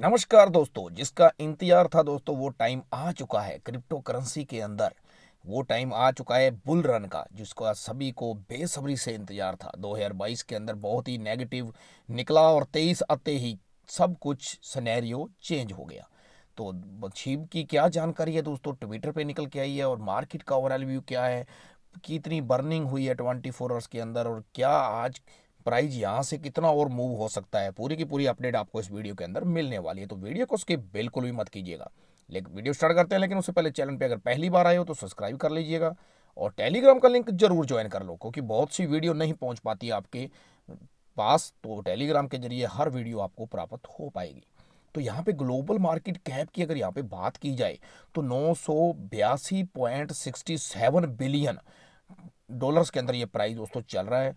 नमस्कार दोस्तों जिसका इंतजार था दोस्तों वो टाइम आ चुका है क्रिप्टो करेंसी के अंदर वो टाइम आ चुका है बुल रन का जिसको सभी को बेसब्री से इंतजार था 2022 के अंदर बहुत ही नेगेटिव निकला और 23 आते ही सब कुछ सनेरियो चेंज हो गया तो बक्षीब की क्या जानकारी है दोस्तों ट्विटर पे निकल के आई है और मार्केट का ओवरऑल व्यू क्या है कितनी बर्निंग हुई है ट्वेंटी फोर आवर्स के अंदर और क्या आज प्राइज यहाँ से कितना और मूव हो सकता है पूरी की पूरी अपडेट आपको इस वीडियो के अंदर मिलने वाली है तो वीडियो को उसके बिल्कुल भी मत कीजिएगा लेकिन वीडियो स्टार्ट करते हैं लेकिन उससे पहले चैनल पे अगर पहली बार आए हो तो सब्सक्राइब कर लीजिएगा और टेलीग्राम का लिंक जरूर ज्वाइन कर लो क्योंकि बहुत सी वीडियो नहीं पहुँच पाती आपके पास तो टेलीग्राम के जरिए हर वीडियो आपको प्राप्त हो पाएगी तो यहाँ पे ग्लोबल मार्केट कैप की अगर यहाँ पे बात की जाए तो नौ बिलियन डॉलर्स के अंदर ये प्राइस दोस्तों चल रहा है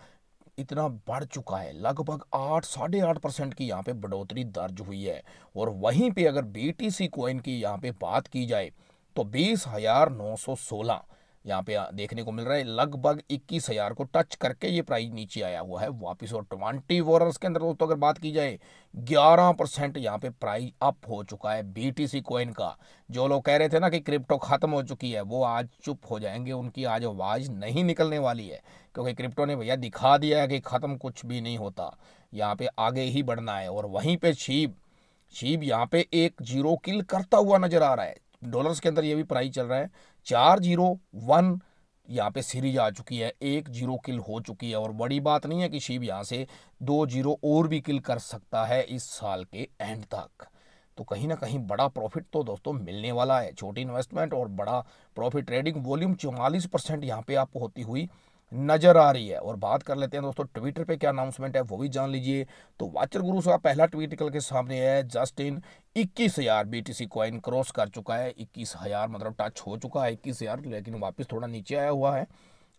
इतना बढ़ चुका है लगभग आठ साढ़े आठ परसेंट की यहाँ पे बढ़ोतरी दर्ज हुई है और वहीं पे अगर बी टी सी कोइन की यहाँ पे बात की जाए तो बीस हज़ार नौ सौ सोलह यहाँ पे देखने को मिल रहा है लगभग इक्कीस हज़ार को टच करके ये प्राइस नीचे आया हुआ है वापस और ट्वेंटी वॉरर्स के अंदर दोस्तों अगर बात की जाए ग्यारह परसेंट यहाँ पे प्राइस अप हो चुका है बीटीसी कॉइन का जो लोग कह रहे थे ना कि क्रिप्टो ख़त्म हो चुकी है वो आज चुप हो जाएंगे उनकी आज आवाज़ नहीं निकलने वाली है क्योंकि क्रिप्टो ने भैया दिखा दिया है कि ख़त्म कुछ भी नहीं होता यहाँ पे आगे ही बढ़ना है और वहीं पर शीब शीब यहाँ पे एक जीरो किल करता हुआ नज़र आ रहा है डॉलर्स के अंदर ये भी प्राइस चल रहा है चार जीरो वन यहाँ पे सीरीज आ चुकी है एक जीरो किल हो चुकी है और बड़ी बात नहीं है कि शिव यहाँ से दो जीरो और भी किल कर सकता है इस साल के एंड तक तो कहीं ना कहीं बड़ा प्रॉफिट तो दोस्तों मिलने वाला है छोटी इन्वेस्टमेंट और बड़ा प्रॉफिट ट्रेडिंग वॉल्यूम चौवालीस परसेंट यहाँ पे आपको होती हुई नज़र आ रही है और बात कर लेते हैं दोस्तों ट्विटर पे क्या अनाउंसमेंट है वो भी जान लीजिए तो वाचर गुरु का पहला ट्वीट निकल के सामने है जस्टिन इक्कीस हज़ार बी टी कॉइन क्रॉस कर चुका है इक्कीस हज़ार मतलब टच हो चुका है इक्कीस हज़ार लेकिन वापस थोड़ा नीचे आया हुआ है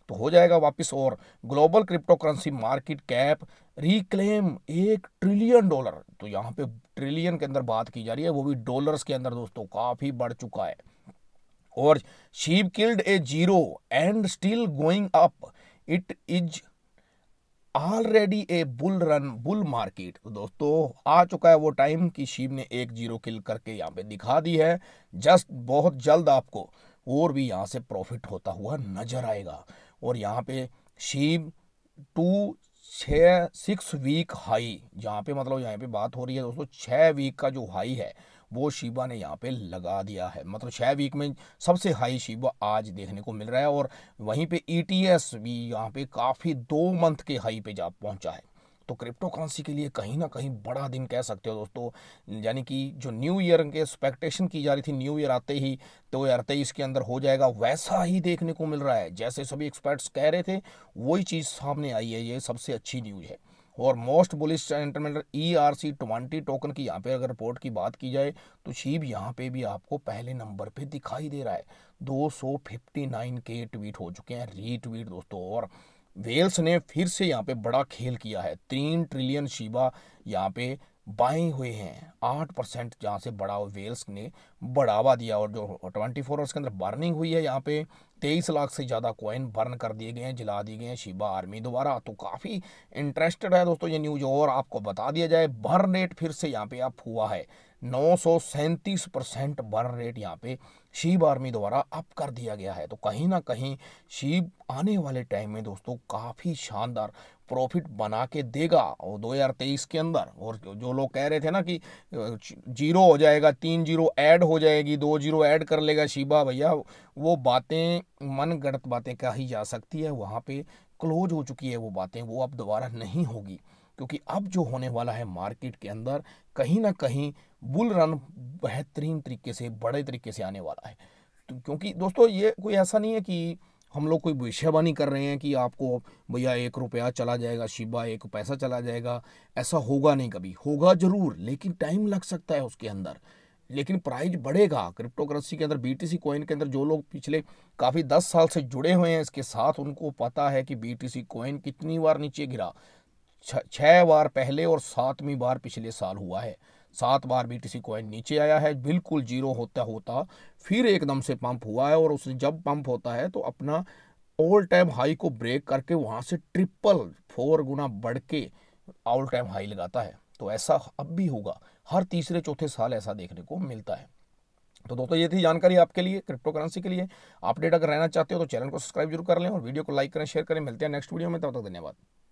तो हो जाएगा वापस और global crypto currency market cap reclaim एक ट्रिलियन डॉलर तो यहाँ पे ट्रिलियन के अंदर बात की जा रही है वो भी डॉलर्स के अंदर दोस्तों काफ़ी बढ़ चुका है और Shib killed a zero and still going up it is already a bull run bull market दोस्तों आ चुका है वो टाइम कि शिव ने एक जीरो किल करके यहाँ पे दिखा दी है जस्ट बहुत जल्द आपको और भी यहाँ से प्रॉफिट होता हुआ नजर आएगा और यहाँ पे शिव टू छ सिक्स वीक हाई जहाँ पे मतलब यहाँ पे बात हो रही है दोस्तों छः वीक का जो हाई है वो शिबा ने यहाँ पे लगा दिया है मतलब छः वीक में सबसे हाई शिबा आज देखने को मिल रहा है और वहीं पे ईटीएस e भी यहाँ पे काफ़ी दो मंथ के हाई पे जा पहुँचा है तो क्रिप्टो करेंसी के लिए कहीं ना कहीं बड़ा दिन कह सकते हो दोस्तों यानी कि जो न्यू ईयर के एक्सपेक्टेशन की जा रही थी न्यू ईयर आते ही तो तेईस के अंदर हो जाएगा वैसा ही देखने को मिल रहा है जैसे सभी एक्सपर्ट्स कह रहे थे वही चीज़ सामने आई है ये सबसे अच्छी न्यूज़ है और मोस्ट बुलिश इंटरमेंटर E e R C twenty token की यहाँ पे अगर रिपोर्ट की बात की जाए तो शीब यहाँ पे भी आपको पहले नंबर पे दिखाई दे रहा है 259 के ट्वीट हो चुके हैं रीट्वीट दोस्तों और वेल्स ने फिर से यहाँ पे बड़ा खेल किया है तीन ट्रिलियन शिबा यहाँ पे बाई हुई हैं आठ परसेंट जहाँ से बड़ा वेल्स ने बढ़ावा दिया और जो ट्वेंटी फोर आवर्स के अंदर बर्निंग हुई है यहाँ पे तेईस लाख से ज़्यादा कॉइन बर्न कर दिए गए हैं जला दिए गए हैं शिबा आर्मी द्वारा तो काफ़ी इंटरेस्टेड है दोस्तों ये न्यूज और आपको बता दिया जाए बर्न रेट फिर से यहाँ पे आप हुआ है नौ परसेंट बर्न रेट यहाँ पे शीब आर्मी द्वारा अप कर दिया गया है तो कहीं ना कहीं शिब आने वाले टाइम में दोस्तों काफ़ी शानदार प्रॉफिट बना के देगा और 2023 के अंदर और जो लोग कह रहे थे ना कि जीरो हो जाएगा तीन जीरो ऐड हो जाएगी दो जीरो ऐड कर लेगा शिबा भैया वो बातें मन गणत बातें कही जा सकती है वहाँ पे क्लोज हो चुकी है वो बातें वो अब दोबारा नहीं होगी क्योंकि अब जो होने वाला है मार्केट के अंदर कहीं ना कहीं बुल रन बेहतरीन तरीके से बड़े तरीके से आने वाला है तो क्योंकि दोस्तों ये कोई ऐसा नहीं है कि हम लोग कोई भविष्यवाणी कर रहे हैं कि आपको भैया एक रुपया चला जाएगा शिबा एक पैसा चला जाएगा ऐसा होगा नहीं कभी होगा ज़रूर लेकिन टाइम लग सकता है उसके अंदर लेकिन प्राइस बढ़ेगा क्रिप्टो करेंसी के अंदर बीटीसी कॉइन के अंदर जो लोग पिछले काफ़ी दस साल से जुड़े हुए हैं इसके साथ उनको पता है कि बीटीसी कॉइन कितनी बार नीचे गिरा छः बार पहले और सातवीं बार पिछले साल हुआ है सात बार बीटीसी कॉइन नीचे आया है बिल्कुल जीरो होता होता फिर एकदम से पंप हुआ है और उसने जब पंप होता है तो अपना ऑल टाइम हाई को ब्रेक करके वहाँ से ट्रिपल फोर गुना बढ़ के ऑल टाइम हाई लगाता है तो ऐसा अब भी होगा हर तीसरे चौथे साल ऐसा देखने को मिलता है तो दोस्तों ये थी जानकारी आपके लिए क्रिप्टो करेंसी के लिए अपडेट अगर रहना चाहते हो तो चैनल को सब्सक्राइब जरूर कर लें और वीडियो को लाइक करें शेयर करें मिलते हैं नेक्स्ट वीडियो में तब तक धन्यवाद